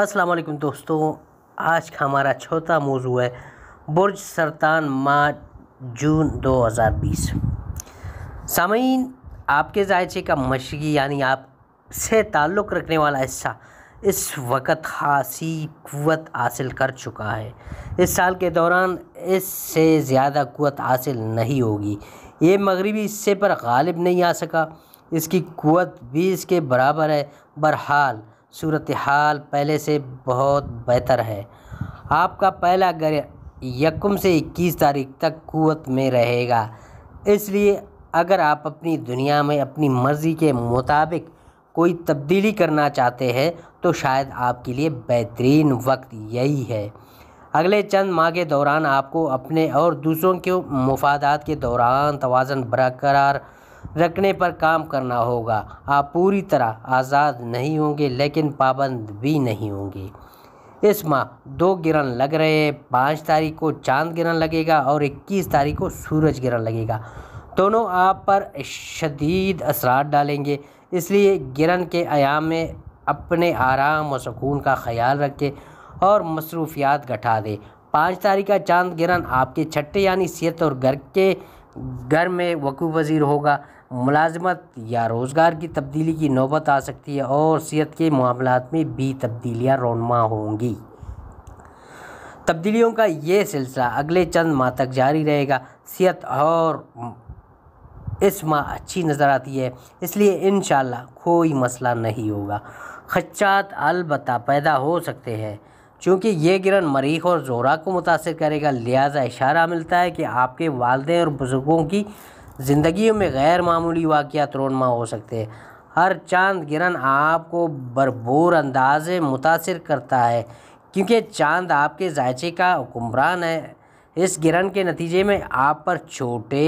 अस्सलाम वालेकुम दोस्तों आज का हमारा छोटा मौजू है बुर्ज सरतान माह जून 2020 सामीन आपके जायचे का मशगी यानी आप से ताल्लुक़ रखने वाला हिस्सा इस वक्त खासी क़वत हासिल कर चुका है इस साल के दौरान इससे ज़्यादा क़वत हासिल नहीं होगी ये मगरबी हिस्से पर गालिब नहीं आ सका इसकी क़वत भी के बराबर है बहरहाल सूरत हाल पहले से बहुत बेहतर है आपका पहला ग्रह यकम से 21 तारीख तक कुत में रहेगा इसलिए अगर आप अपनी दुनिया में अपनी मर्ज़ी के मुताबिक कोई तब्दीली करना चाहते हैं तो शायद आपके लिए बेहतरीन वक्त यही है अगले चंद माह के दौरान आपको अपने और दूसरों के मुफादात के दौरान तोज़न बरकरार रखने पर काम करना होगा आप पूरी तरह आज़ाद नहीं होंगे लेकिन पाबंद भी नहीं होंगे इस माह दो गिरन लग रहे हैं पाँच तारीख को चांद गिरन लगेगा और इक्कीस तारीख को सूरज ग्रहण लगेगा दोनों आप पर शदीद असरात डालेंगे इसलिए ग्रहण के आयाम में अपने आराम और सुकून का ख्याल रखें और मसरूफियात घटा दें पाँच तारीख का चांद गिरन आपके छठे यानी सेहत और घर के घर में वकू वज़ीर होगा मुलाजमत या रोज़गार की तब्दीली की नौबत आ सकती है और सेहत के मामला में भी तब्दीलियाँ रोनमा होंगी तब्दीलियों का ये सिलसिला अगले चंद माह तक जारी रहेगा सेहत और इस माह अच्छी नज़र आती है इसलिए इन कोई मसला नहीं होगा खच्चात अलबत् पैदा हो सकते हैं चूँकि ये गिरन मरीख और जोरा को मुतासर करेगा लिहाजा इशारा मिलता है कि आपके वालदे और बुज़ुर्गों की ज़िंदगी में गैर मामूली वाक़ात रोनमा हो सकते हैं हर चांद गिरन आपको भरपूर अंदाज मुतासर करता है क्योंकि चांद आपके जायचे का हुक्मरान है इस गिरन के नतीजे में आप पर छोटे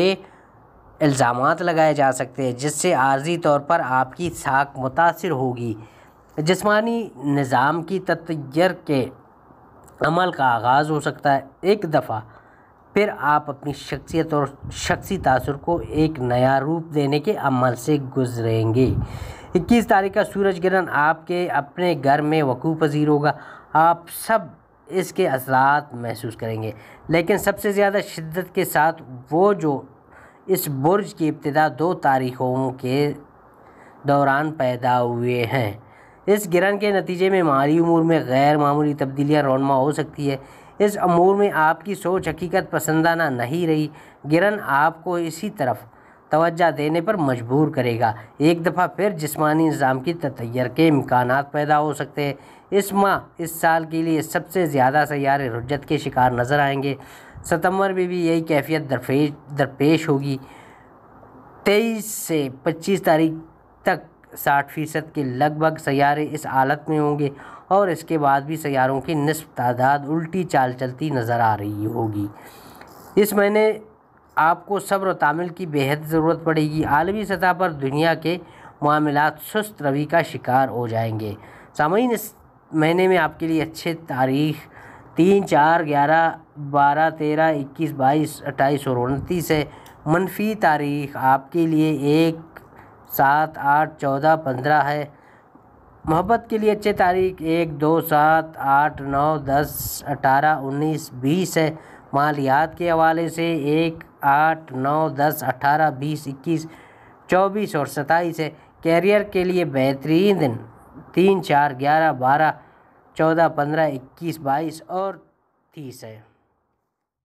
इल्ज़ाम लगाए जा सकते हैं जिससे आर्जी तौर पर आपकी साख मुतासर होगी जिसमानी निज़ाम की तत्यर के अमल का आगाज़ हो सकता है एक दफ़ा फिर आप अपनी शख्सियत और शख्सी तासर को एक नया रूप देने के अमल से गुजरेंगे इक्कीस तारीख का सूरज ग्रहण आपके अपने घर में वक़ूफ़ पजीर होगा आप सब इसके असरात महसूस करेंगे लेकिन सबसे ज़्यादा शिद्दत के साथ वो जो इस बुर्ज की इब्तदा दो तारीखों के दौरान पैदा हुए हैं इस ग्रहण के नतीजे में माली उमूर में गैर मामूली तब्दीलियाँ रौनमा हो सकती है इस अमूर में आपकी सोच हकीकत पसंदाना नहीं रही गिरन आपको इसी तरफ तोज्जा देने पर मजबूर करेगा एक दफ़ा फिर जिस्मानी निज़ाम की तैयार के इम्कान पैदा हो सकते हैं इस माह इस साल के लिए सबसे ज़्यादा सैारे रुजत के शिकार नज़र आएंगे सितंबर में भी यही कैफियत दरपेश दरपेश होगी तेईस से पच्चीस तारीख तक साठ फ़ीसद के लगभग सैारे इस हालत में होंगे और इसके बाद भी सैारों की नस्ब तादाद उल्टी चाल चलती नज़र आ रही होगी इस महीने आपको सब्र तामिल की बेहद ज़रूरत पड़ेगी आलमी सतह पर दुनिया के मामला सुस्त रवि का शिकार हो जाएंगे सामीन इस महीने में आपके लिए अच्छे तारीख तीन चार ग्यारह बारह तेरह इक्कीस बाईस अट्ठाईस और उनतीस है मनफी तारीख आपके लिए एक सात आठ चौदह पंद्रह है मोहब्बत के लिए अच्छे तारीख एक दो सात आठ नौ दस अठारह उन्नीस बीस है मालियात के हवाले से एक आठ नौ दस अठारह बीस इक्कीस चौबीस और सताईस है कैरियर के लिए बेहतरीन दिन तीन चार ग्यारह बारह चौदह पंद्रह इक्कीस बाईस और तीस है